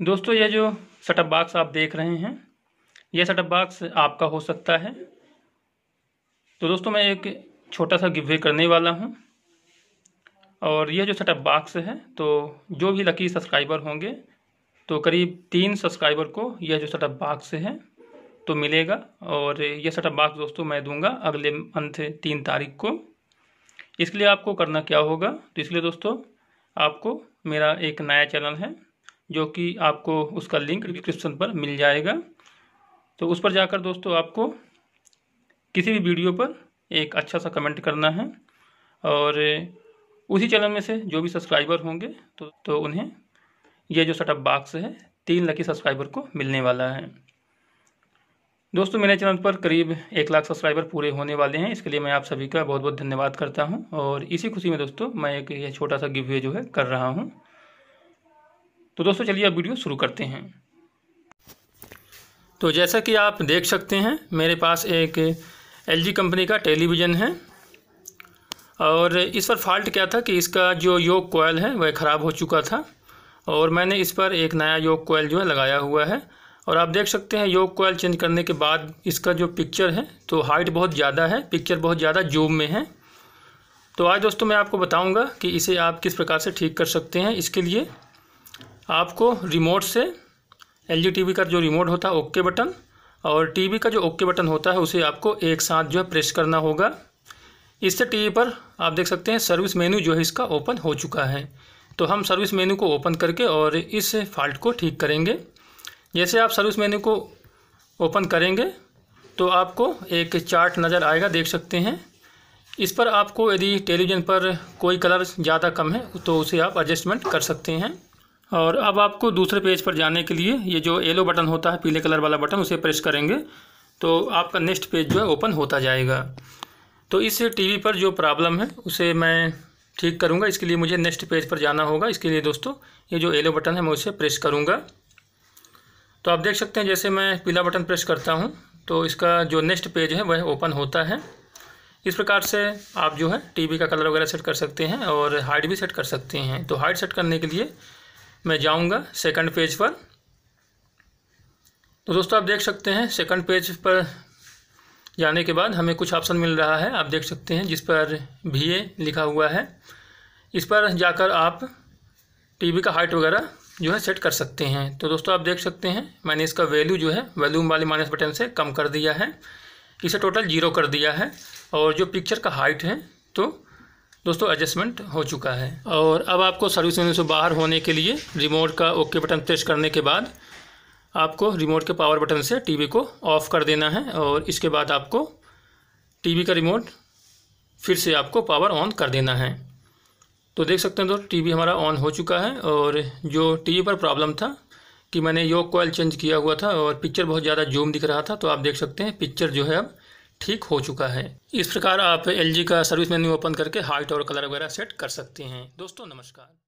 दोस्तों यह जो सेटअप बॉक्स आप देख रहे हैं यह सेटअप बॉक्स आपका हो सकता है तो दोस्तों मैं एक छोटा सा गिवे करने वाला हूँ और यह जो सेटअप बॉक्स है तो जो भी लकी सब्सक्राइबर होंगे तो करीब तीन सब्सक्राइबर को यह जो सेटअप बॉक्स है तो मिलेगा और यह सेटअप बॉक्स दोस्तों मैं दूंगा अगले मंथ तीन तारीख को इसके लिए आपको करना क्या होगा तो इसलिए दोस्तों आपको मेरा एक नया चैनल है जो कि आपको उसका लिंक डिस्क्रिप्शन पर मिल जाएगा तो उस पर जाकर दोस्तों आपको किसी भी वीडियो पर एक अच्छा सा कमेंट करना है और उसी चैनल में से जो भी सब्सक्राइबर होंगे तो तो उन्हें यह जो सेटअप बाक्स है तीन लकी सब्सक्राइबर को मिलने वाला है दोस्तों मेरे चैनल पर करीब एक लाख सब्सक्राइबर पूरे होने वाले हैं इसके लिए मैं आप सभी का बहुत बहुत धन्यवाद करता हूं और इसी खुशी में दोस्तों मैं एक यह छोटा सा गिव्य जो है कर रहा हूं तो दोस्तों चलिए अब वीडियो शुरू करते हैं तो जैसा कि आप देख सकते हैं मेरे पास एक एल कंपनी का टेलीविज़न है और इस पर फॉल्ट क्या था कि इसका जो योग कोयल है वह ख़राब हो चुका था और मैंने इस पर एक नया योग कोयल जो है लगाया हुआ है और आप देख सकते हैं योग कोयल चेंज करने के बाद इसका जो पिक्चर है तो हाइट बहुत ज़्यादा है पिक्चर बहुत ज़्यादा जूम में है तो आज दोस्तों मैं आपको बताऊँगा कि इसे आप किस प्रकार से ठीक कर सकते हैं इसके लिए आपको रिमोट से एल जी टी का जो रिमोट होता है ओके बटन और टीवी का जो ओके बटन होता है उसे आपको एक साथ जो है प्रेस करना होगा इससे टीवी पर आप देख सकते हैं सर्विस मेन्यू जो है इसका ओपन हो चुका है तो हम सर्विस मेन्यू को ओपन करके और इस फॉल्ट को ठीक करेंगे जैसे आप सर्विस मेन्यू को ओपन करेंगे तो आपको एक चार्ट नज़र आएगा देख सकते हैं इस पर आपको यदि टेलीविज़न पर कोई कलर ज़्यादा कम है तो उसे आप एडजस्टमेंट कर सकते हैं और अब आपको दूसरे पेज पर जाने के लिए ये जो येलो बटन होता है पीले कलर वाला बटन उसे प्रेस करेंगे तो आपका नेक्स्ट पेज जो है ओपन होता जाएगा तो इस टीवी पर जो प्रॉब्लम है उसे मैं ठीक करूँगा इसके लिए मुझे नेक्स्ट पेज पर जाना होगा इसके लिए दोस्तों ये जो येलो बटन है मैं उसे प्रेस करूँगा तो आप देख सकते हैं जैसे मैं पीला बटन प्रेस करता हूँ तो इसका जो नेक्स्ट पेज है वह ओपन होता है इस प्रकार से आप जो है टीवी का कलर वगैरह सेट कर सकते हैं और हाइट भी सेट कर सकते हैं तो हाइट सेट करने के लिए मैं जाऊंगा सेकंड पेज पर तो दोस्तों आप देख सकते हैं सेकंड पेज पर जाने के बाद हमें कुछ ऑप्शन मिल रहा है आप देख सकते हैं जिस पर भी ए लिखा हुआ है इस पर जाकर आप टीवी का हाइट वगैरह जो है सेट कर सकते हैं तो दोस्तों आप देख सकते हैं मैंने इसका वैल्यू जो है वैल्यूम वाले माइनस बटन से कम कर दिया है इसे टोटल जीरो कर दिया है और जो पिक्चर का हाइट है तो दोस्तों एडजस्टमेंट हो चुका है और अब आपको सर्विस मेन्यू से बाहर होने के लिए रिमोट का ओके बटन प्रेस करने के बाद आपको रिमोट के पावर बटन से टीवी को ऑफ़ कर देना है और इसके बाद आपको टीवी का रिमोट फिर से आपको पावर ऑन कर देना है तो देख सकते हैं दोस्तों टीवी हमारा ऑन हो चुका है और जो टीवी पर प्रॉब्लम था कि मैंने योग कोयल चेंज किया हुआ था और पिक्चर बहुत ज़्यादा जूम दिख रहा था तो आप देख सकते हैं पिक्चर जो है अब ठीक हो चुका है इस प्रकार आप एल का सर्विस मेन्यू ओपन करके हाइट और कलर वगैरह सेट कर सकते हैं दोस्तों नमस्कार